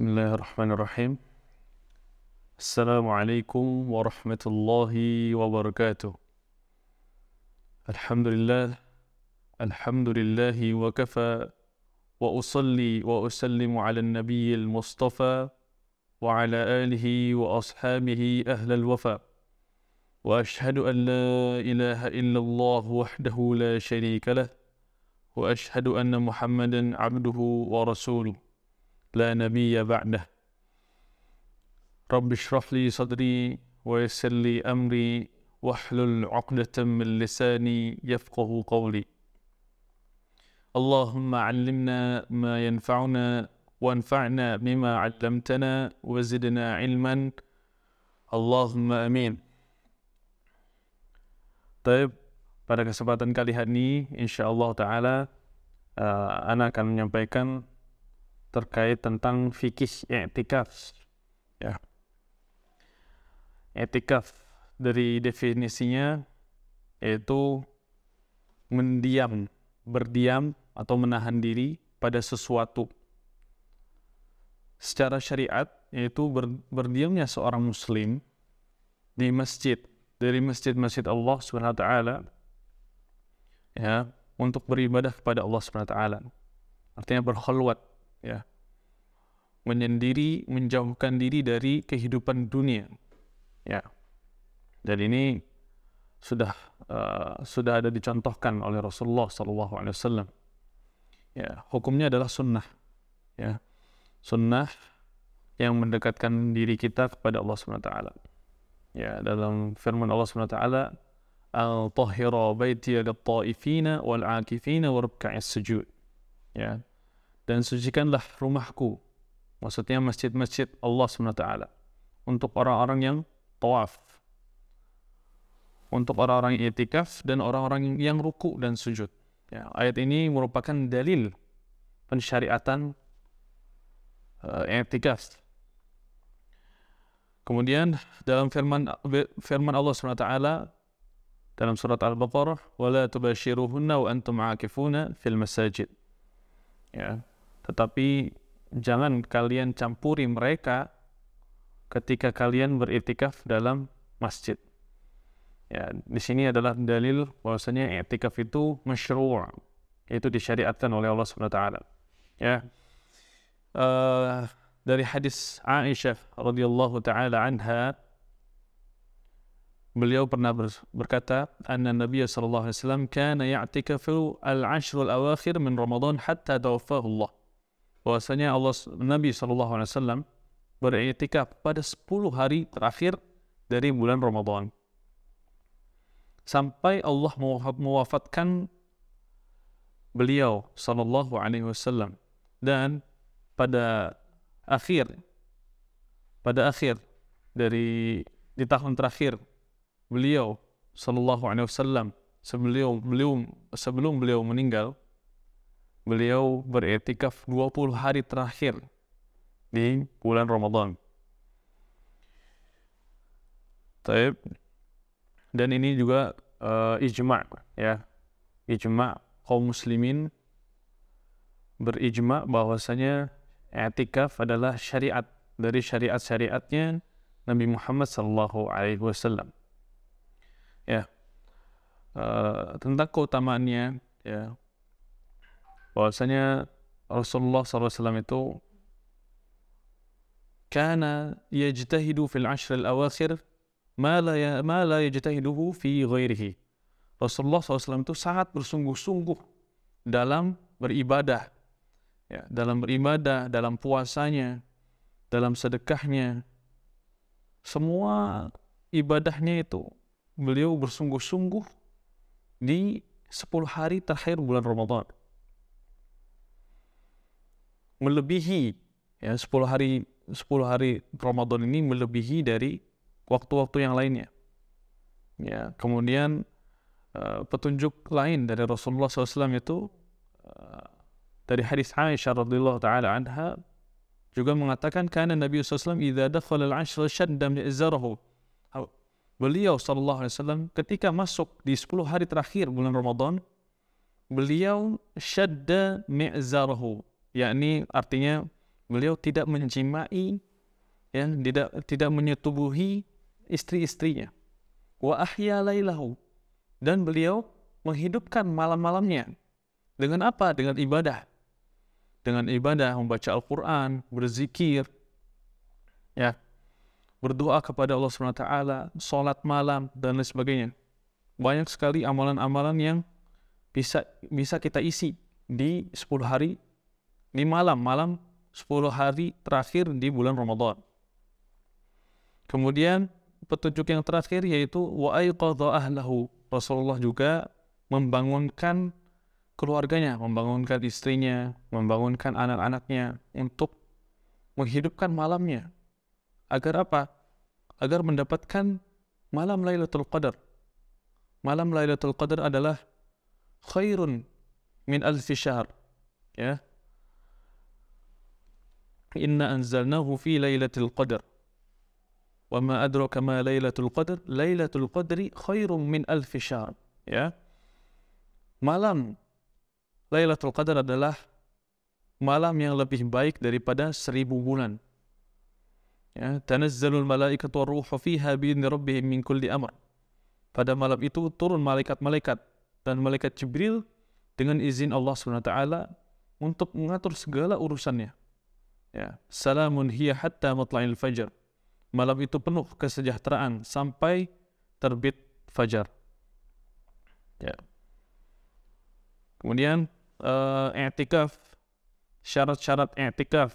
بسم الله الرحمن الرحيم السلام عليكم ورحمة الله وبركاته الحمد لله الحمد لله وكفى وأصلي وأسلم على النبي المصطفى وعلى آله وأصحابه أهل الوفا وأشهد أن لا إله إلا الله وحده لا شريك له وأشهد أن محمدا عبده ورسوله لا نبي بعده رب اشرح لي صدري ويسر لي أمري واحلل عقدة من لساني يفقه قولي اللهم علمنا ما ينفعنا وانفعنا بما علمتنا وزدنا علما اللهم امين طيب pada kesempatan kali ini insyaallah Ta'ala uh, آه، Ana akan menyampaikan terkait tentang fikih eh, etikaf. Ya. Etikaf dari definisinya yaitu mendiam, berdiam atau menahan diri pada sesuatu. Secara syariat yaitu ber, berdiamnya seorang muslim di masjid dari masjid-masjid Allah swt, ya untuk beribadah kepada Allah swt, Artinya berkholwat ya menyendiri menjauhkan diri dari kehidupan dunia ya dan ini sudah uh, sudah ada dicontohkan oleh Rasulullah Shallallahu Alaihi Wasallam ya hukumnya adalah sunnah ya sunnah yang mendekatkan diri kita kepada Allah Subhanahu wa taala ya dalam firman Allah Subhanahu wa taala al tahira baiti lit taifina wal akifina wa sujud ya dan sucikanlah rumahku. Maksudnya masjid-masjid Allah SWT. Untuk orang-orang yang tawaf. Untuk orang-orang yang itikaf dan orang-orang yang ruku dan sujud. Ya, ayat ini merupakan dalil pensyariatan uh, Kemudian dalam firman firman Allah SWT dalam surat Al-Baqarah, "Wala tubashiruhunna wa antum 'akifuna fil masajid." Ya, tetapi jangan kalian campuri mereka ketika kalian beriktikaf dalam masjid. Ya, di sini adalah dalil bahwasanya iktikaf itu masyru', itu disyariatkan oleh Allah Subhanahu wa taala. Ya. Uh, dari hadis Aisyah radhiyallahu taala anha beliau pernah ber berkata anna Nabi sallallahu alaihi wasallam kana ya'tikafu al-ashr al-awakhir min Ramadan hatta tawaffahu Allah bahwasanya Allah Nabi Shallallahu Alaihi Wasallam beriktikaf pada 10 hari terakhir dari bulan Ramadan sampai Allah mewafatkan beliau Shallallahu Alaihi Wasallam dan pada akhir pada akhir dari di tahun terakhir beliau Shallallahu Alaihi Wasallam sebelum beliau sebelum beliau meninggal beliau beretikaf 20 hari terakhir di bulan Ramadan. Taib. Dan ini juga uh, ijma ya. Ijma kaum muslimin berijma bahwasanya etikaf adalah syariat dari syariat-syariatnya Nabi Muhammad sallallahu alaihi wasallam. Ya. Uh, tentang keutamaannya ya bahwasanya Rasulullah SAW itu kana yajtahidu fil ashr al-awakhir ma la ya, ma la fi ghairihi. Rasulullah SAW itu sangat bersungguh-sungguh dalam beribadah, ya, dalam beribadah, dalam puasanya, dalam sedekahnya, semua ibadahnya itu beliau bersungguh-sungguh di 10 hari terakhir bulan Ramadan melebihi ya 10 hari 10 hari Ramadan ini melebihi dari waktu-waktu yang lainnya. Ya, kemudian uh, petunjuk lain dari Rasulullah SAW itu uh, dari hadis Aisyah radhiyallahu taala anha juga mengatakan karena Nabi SAW idza dakhala al ashr shadda min izarahu. Beliau sallallahu alaihi wasallam ketika masuk di 10 hari terakhir bulan Ramadan, beliau syadda mi'zarahu yakni artinya beliau tidak menjimai ya tidak tidak menyetubuhi istri-istrinya wa ahya lailahu dan beliau menghidupkan malam-malamnya dengan apa dengan ibadah dengan ibadah membaca Al-Qur'an berzikir ya berdoa kepada Allah Subhanahu wa taala salat malam dan lain sebagainya banyak sekali amalan-amalan yang bisa bisa kita isi di 10 hari di malam-malam 10 hari terakhir di bulan Ramadan. Kemudian petunjuk yang terakhir yaitu wa aiqadha ahlahu. Rasulullah juga membangunkan keluarganya, membangunkan istrinya, membangunkan anak-anaknya untuk menghidupkan malamnya. Agar apa? Agar mendapatkan malam Lailatul Qadar. Malam Lailatul Qadar adalah khairun min alfi syahr. Ya, inna anzalnahu fi lailatul qadar wa ma adraka ma lailatul qadar lailatul qadri khairum min شهر. syahr ya malam lailatul qadar adalah malam yang lebih baik daripada seribu bulan ya tanazzalul malaikatu ruhu fiha bi'izni rabbihim min kulli amr pada malam itu turun malaikat-malaikat dan malaikat Jibril dengan izin Allah SWT untuk mengatur segala urusannya. Ya, salamun hiya hatta matla'il fajar. Malam itu penuh kesejahteraan sampai terbit fajar. Ya. Kemudian uh, eh, i'tikaf syarat-syarat i'tikaf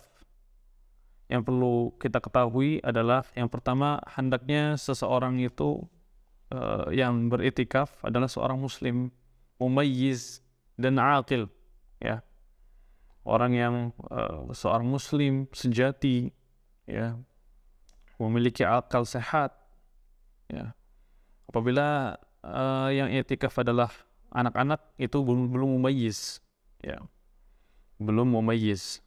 yang perlu kita ketahui adalah yang pertama hendaknya seseorang itu uh, yang beritikaf adalah seorang muslim mumayyiz dan aqil ya orang yang uh, seorang muslim sejati ya memiliki akal sehat ya apabila uh, yang etikaf adalah anak-anak itu belum belum mumayyiz ya belum mumayyiz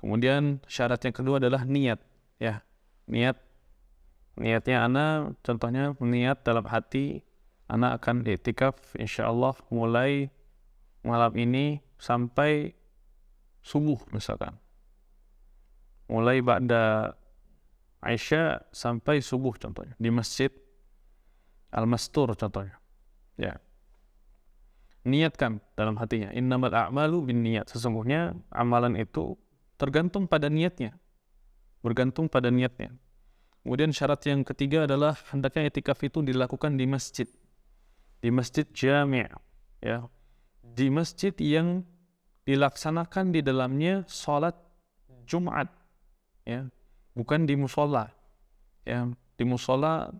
kemudian syarat yang kedua adalah niat ya niat niatnya anak contohnya niat dalam hati anak akan etikaf insyaallah mulai malam ini sampai subuh misalkan. Mulai Ba'da Aisyah sampai subuh contohnya. Di masjid Al-Mastur contohnya. Ya. Niatkan dalam hatinya. Innamal a'malu bin niat. Sesungguhnya amalan itu tergantung pada niatnya. Bergantung pada niatnya. Kemudian syarat yang ketiga adalah hendaknya etikaf itu dilakukan di masjid. Di masjid jami' ya. Di masjid yang dilaksanakan di dalamnya sholat Jumat ya bukan di musola ya di musola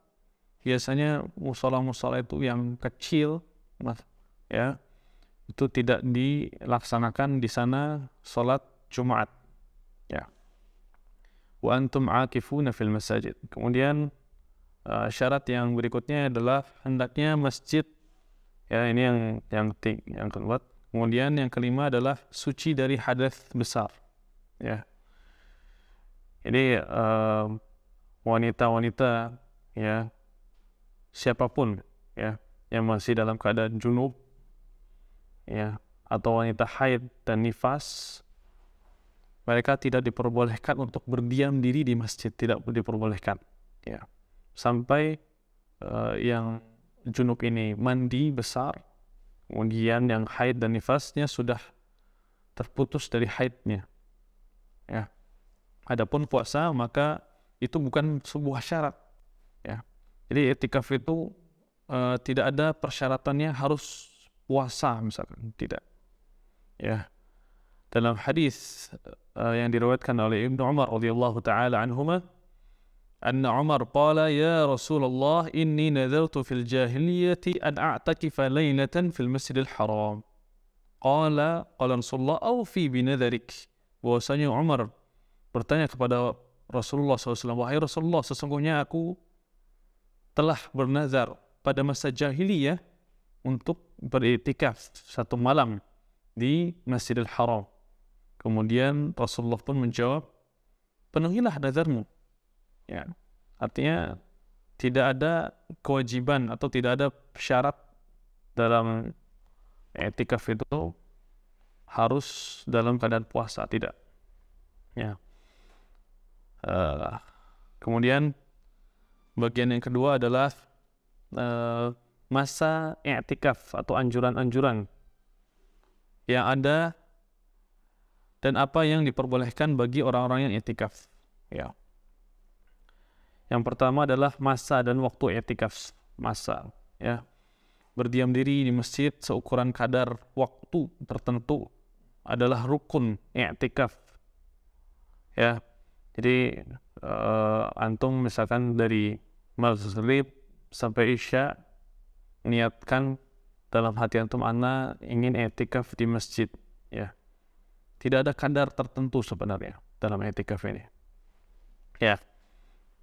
biasanya musola musola itu yang kecil ya itu tidak dilaksanakan di sana sholat Jumat ya wa antum akifuna fil masajid kemudian uh, syarat yang berikutnya adalah hendaknya masjid ya ini yang yang ting yang keempat Kemudian yang kelima adalah suci dari hadas besar. Ya. Jadi wanita-wanita uh, ya siapapun ya yang masih dalam keadaan junub ya atau wanita haid dan nifas mereka tidak diperbolehkan untuk berdiam diri di masjid tidak diperbolehkan ya sampai uh, yang junub ini mandi besar kemudian yang haid dan nifasnya sudah terputus dari haidnya ya adapun puasa maka itu bukan sebuah syarat ya jadi etikaf itu e, tidak ada persyaratannya harus puasa misalkan tidak ya dalam hadis e, yang diriwayatkan oleh Ibnu Umar radhiyallahu taala anhumah أن عمر قال يا رسول الله إني نذرت في الجاهلية أن أعتكف ليلة في المسجد الحرام قال قال رسول Allah awfi binadharik bahwasanya Umar bertanya kepada Rasulullah SAW wahai Rasulullah sesungguhnya aku telah bernazar pada masa jahiliyah untuk beriktikaf satu malam di Masjidil Haram. Kemudian Rasulullah pun menjawab, penuhilah nazarmu. Ya. Artinya tidak ada kewajiban atau tidak ada syarat dalam etika itu harus dalam keadaan puasa tidak ya uh, kemudian bagian yang kedua adalah uh, masa etikaf atau anjuran-anjuran yang ada dan apa yang diperbolehkan bagi orang-orang yang etikaf ya yang pertama adalah masa dan waktu etikaf masa ya. Berdiam diri di masjid seukuran kadar waktu tertentu adalah rukun etikaf Ya. Jadi uh, antum misalkan dari maghrib sampai isya niatkan dalam hati antum ana ingin etikaf di masjid ya. Tidak ada kadar tertentu sebenarnya dalam etikaf ini. Ya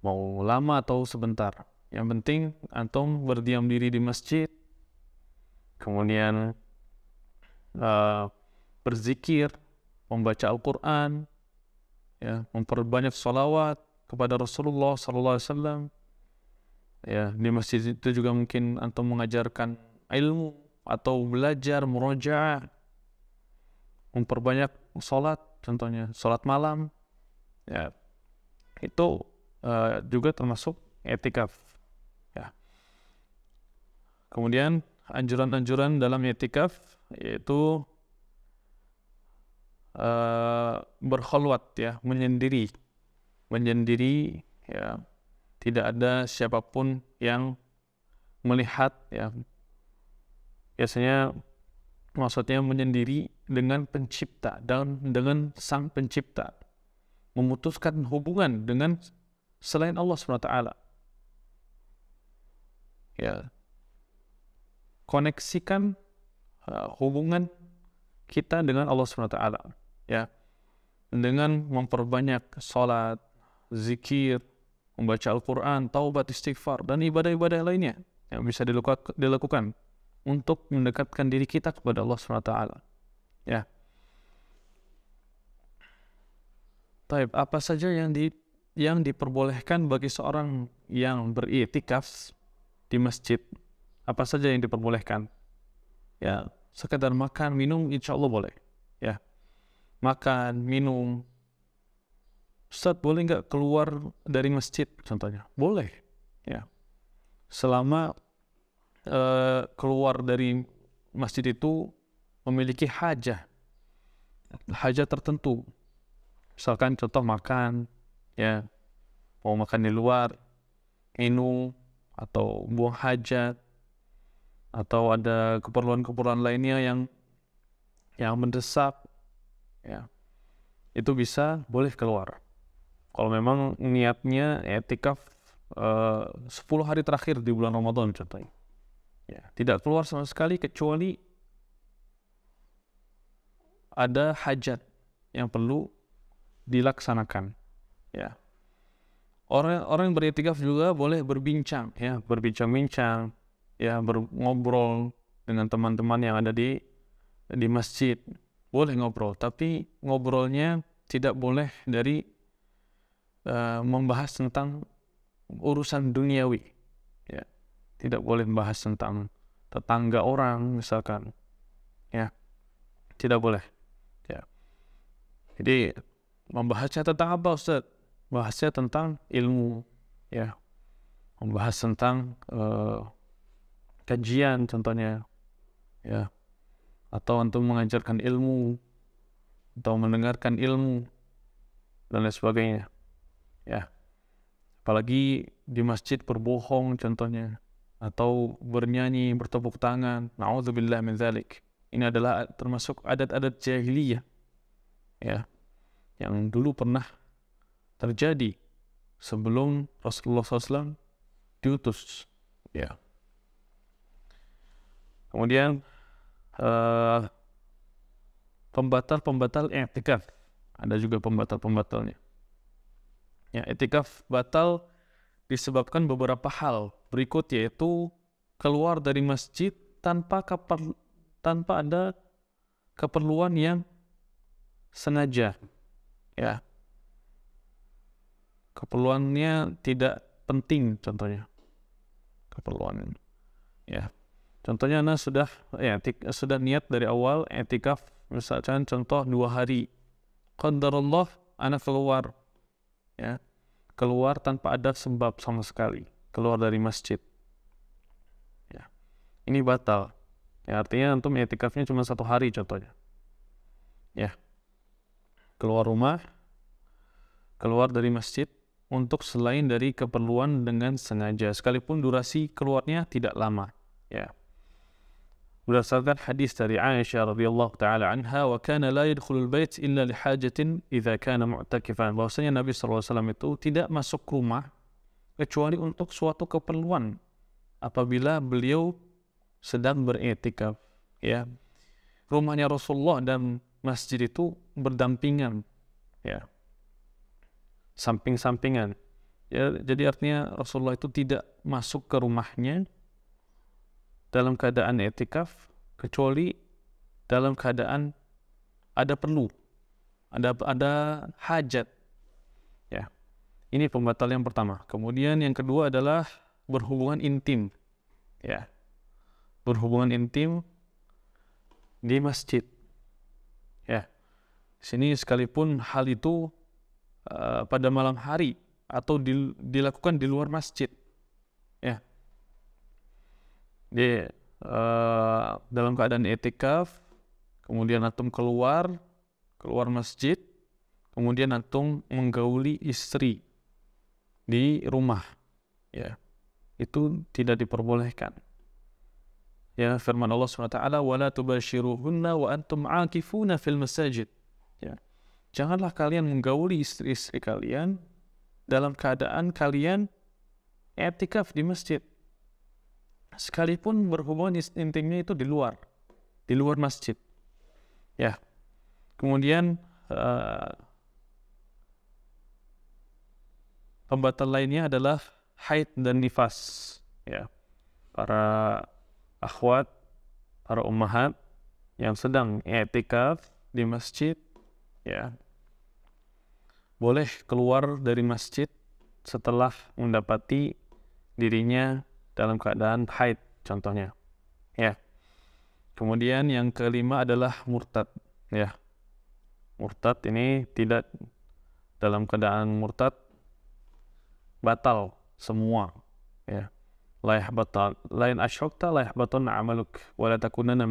mau lama atau sebentar. Yang penting antum berdiam diri di masjid, kemudian uh, berzikir, membaca Al-Quran, ya, memperbanyak sholawat kepada Rasulullah Sallallahu Alaihi Wasallam. Ya, di masjid itu juga mungkin antum mengajarkan ilmu atau belajar murojaah, memperbanyak sholat, contohnya sholat malam. Ya, itu Eh, juga termasuk etikaf. Ya. Kemudian anjuran-anjuran dalam etikaf yaitu uh, berkholwat ya, menyendiri, menyendiri ya, tidak ada siapapun yang melihat ya. Biasanya maksudnya menyendiri dengan pencipta dan dengan sang pencipta memutuskan hubungan dengan selain Allah SWT. Ya. Koneksikan uh, hubungan kita dengan Allah SWT. Ya. Dengan memperbanyak sholat, zikir, membaca Al-Quran, taubat, istighfar, dan ibadah-ibadah lainnya yang bisa dilakukan untuk mendekatkan diri kita kepada Allah SWT. Ya. Taib, apa saja yang di yang diperbolehkan bagi seorang yang beriktikaf di masjid? Apa saja yang diperbolehkan? Ya, sekedar makan, minum, insya Allah boleh. Ya, makan, minum. Ustaz boleh nggak keluar dari masjid contohnya? Boleh. Ya, selama uh, keluar dari masjid itu memiliki hajah hajah tertentu misalkan contoh makan ya mau makan di luar minum atau buang hajat atau ada keperluan-keperluan lainnya yang yang mendesak ya itu bisa boleh keluar kalau memang niatnya etikaf eh, uh, 10 hari terakhir di bulan Ramadan contohnya ya tidak keluar sama sekali kecuali ada hajat yang perlu dilaksanakan ya orang orang yang beriktikaf juga boleh berbincang ya berbincang-bincang ya berngobrol dengan teman-teman yang ada di di masjid boleh ngobrol tapi ngobrolnya tidak boleh dari uh, membahas tentang urusan duniawi ya tidak boleh membahas tentang tetangga orang misalkan ya tidak boleh ya jadi membahasnya tentang apa Ustaz bahasnya tentang ilmu ya membahas tentang uh, kajian contohnya ya atau untuk mengajarkan ilmu atau mendengarkan ilmu dan lain sebagainya ya apalagi di masjid berbohong contohnya atau bernyanyi bertepuk tangan naudzubillah min zalik ini adalah termasuk adat-adat jahiliyah ya yang dulu pernah terjadi sebelum Rasulullah SAW diutus. Ya. Kemudian uh, pembatal-pembatal etikaf. Ada juga pembatal-pembatalnya. Ya, etikaf batal disebabkan beberapa hal. Berikut yaitu keluar dari masjid tanpa keper, tanpa ada keperluan yang sengaja. Ya, keperluannya tidak penting contohnya keperluan ya contohnya anda sudah ya tik, sudah niat dari awal etikaf misalkan contoh dua hari qadarullah anda keluar ya keluar tanpa ada sebab sama sekali keluar dari masjid ya ini batal ya artinya antum etikafnya cuma satu hari contohnya ya keluar rumah keluar dari masjid untuk selain dari keperluan dengan sengaja sekalipun durasi keluarnya tidak lama ya berdasarkan hadis dari Aisyah radhiyallahu taala anha wa kana la yadkhulul bait illa li hajatin idza kana mu'takifan bahwasanya Nabi Sallallahu alaihi wasallam itu tidak masuk rumah kecuali untuk suatu keperluan apabila beliau sedang beretikaf ya rumahnya Rasulullah dan masjid itu berdampingan ya samping-sampingan. Ya, jadi artinya Rasulullah itu tidak masuk ke rumahnya dalam keadaan etikaf kecuali dalam keadaan ada perlu, ada ada hajat. Ya. Ini pembatal yang pertama. Kemudian yang kedua adalah berhubungan intim. Ya. Berhubungan intim di masjid. Ya. Sini sekalipun hal itu Eh, pada malam hari atau di, dilakukan di luar masjid ya di uh, eh, dalam keadaan etikaf kemudian antum keluar keluar masjid kemudian antum menggauli istri di rumah ya itu tidak diperbolehkan ya firman Allah SWT wala tubashiruhunna wa antum akifuna fil masajid janganlah kalian menggauli istri-istri kalian dalam keadaan kalian etikaf di masjid. Sekalipun berhubungan intimnya itu di luar, di luar masjid. Ya. Kemudian uh, pembatal lainnya adalah haid dan nifas. Ya. Para akhwat, para ummahat yang sedang etikaf di masjid ya boleh keluar dari masjid setelah mendapati dirinya dalam keadaan haid contohnya ya kemudian yang kelima adalah murtad ya murtad ini tidak dalam keadaan murtad batal semua ya layah batal, lain asyokta layah batal amaluk wa la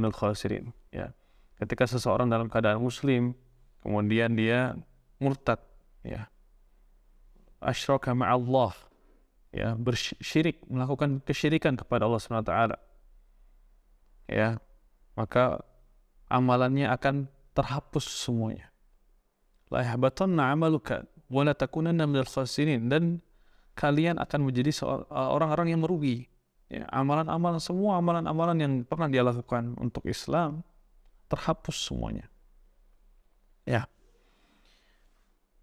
khasirin ya ketika seseorang dalam keadaan muslim kemudian dia murtad ya asyraka Allah, ya bersyirik melakukan kesyirikan kepada Allah Subhanahu wa taala ya maka amalannya akan terhapus semuanya la yahbatanna amaluka wa la takunanna minal khasirin dan kalian akan menjadi orang-orang yang merugi ya amalan-amalan semua amalan-amalan yang pernah dia lakukan untuk Islam terhapus semuanya Ya.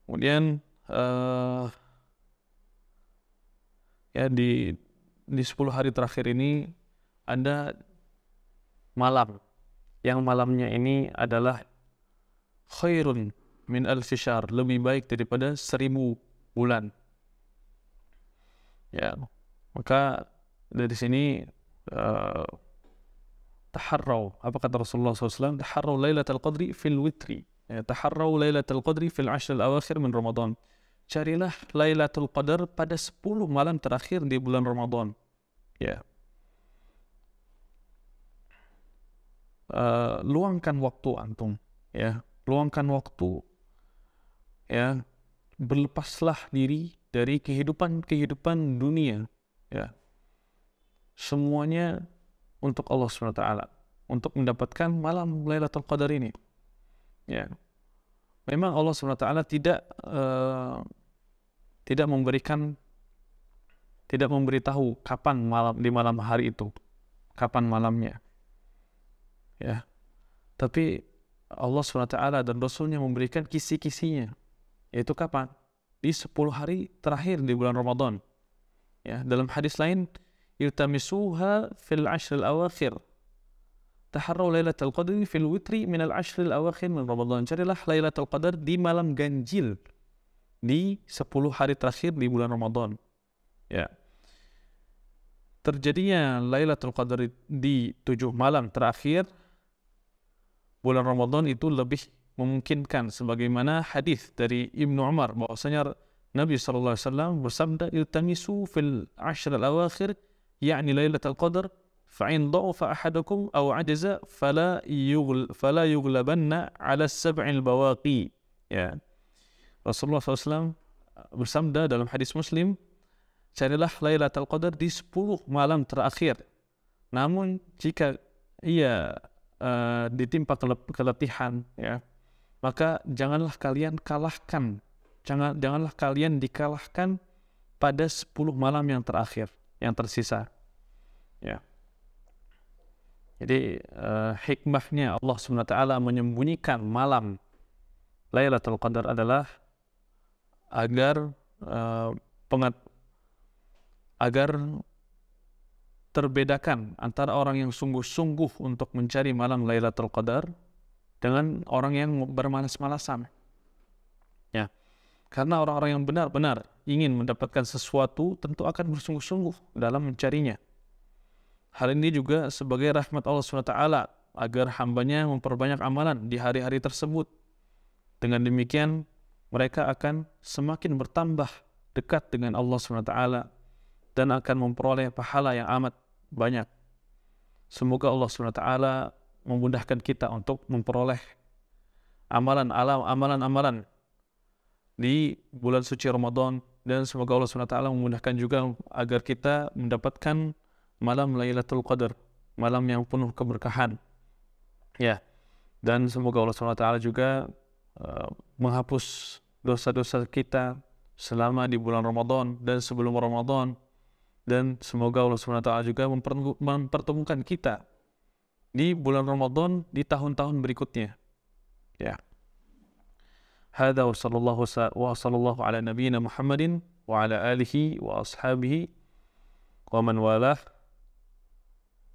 Kemudian uh, eh, ya di di 10 hari terakhir ini ada malam yang malamnya ini adalah khairun min al fishar lebih baik daripada seribu bulan ya maka dari sini uh, eh, taharraw apa kata Rasulullah SAW taharraw lailatul qadri fil witri Taharrau Lailatul Qadri fil ashril awakhir min Ramadan. Carilah Lailatul Qadar pada 10 malam terakhir di bulan Ramadan. Ya. Yeah. Uh, luangkan waktu antum, ya. Yeah. Luangkan waktu. Ya. Yeah. Berlepaslah diri dari kehidupan-kehidupan dunia, ya. Yeah. Semuanya untuk Allah SWT, untuk mendapatkan malam Lailatul Qadar ini. Ya. Memang Allah SWT tidak uh, tidak memberikan tidak memberitahu kapan malam di malam hari itu, kapan malamnya. Ya. Tapi Allah SWT dan Rasulnya memberikan kisi-kisinya. Yaitu kapan? Di 10 hari terakhir di bulan Ramadan. Ya, dalam hadis lain, Yutamisuha fil ashril awakhir. Taharraw Lailatul Qadri fil witri minal ashril awakhir min Ramadan. Carilah Lailatul Qadar di malam ganjil di sepuluh hari terakhir di bulan Ramadan. Ya. Terjadinya Lailatul Qadar di tujuh malam terakhir bulan Ramadan itu lebih memungkinkan sebagaimana hadis dari Ibnu Umar bahwasanya Nabi sallallahu alaihi wasallam bersabda iltamisu fil ashr al-awakhir yakni Lailatul Qadar فإن ضعف أحدكم أو عجز فلا يغل فلا يغلبن على السبع البواقي ya Rasulullah SAW bersabda dalam hadis Muslim carilah Lailatul Qadar di 10 malam terakhir namun jika ia uh, ditimpa keletihan ya maka janganlah kalian kalahkan jangan janganlah kalian dikalahkan pada 10 malam yang terakhir yang tersisa ya yeah. Jadi uh, hikmahnya Allah SWT menyembunyikan malam laylatul Qadar adalah agar uh, pengat agar terbedakan antara orang yang sungguh-sungguh untuk mencari malam laylatul Qadar dengan orang yang bermalas-malasan. Ya. Karena orang-orang yang benar-benar ingin mendapatkan sesuatu tentu akan bersungguh-sungguh dalam mencarinya. Hal ini juga sebagai rahmat Allah SWT agar hambanya memperbanyak amalan di hari-hari tersebut. Dengan demikian, mereka akan semakin bertambah dekat dengan Allah SWT dan akan memperoleh pahala yang amat banyak. Semoga Allah SWT memudahkan kita untuk memperoleh amalan alam amalan-amalan di bulan suci Ramadan dan semoga Allah SWT memudahkan juga agar kita mendapatkan malam Lailatul Qadar, malam yang penuh keberkahan. Ya. Dan semoga Allah SWT juga uh, menghapus dosa-dosa kita selama di bulan Ramadan dan sebelum Ramadan. Dan semoga Allah SWT juga mempertemukan kita di bulan Ramadan di tahun-tahun berikutnya. Ya. Hada wa sallallahu wa sallallahu ala nabiyyina Muhammadin wa ala alihi wa ashabihi wa man walah.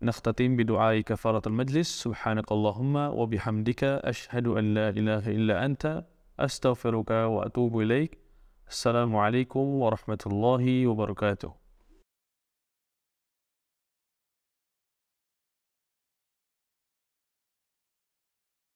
نختتم بدعاء كفارة المجلس سبحانك اللهم وبحمدك أشهد أن لا إله إلا أنت أستغفرك وأتوب إليك السلام عليكم ورحمة الله وبركاته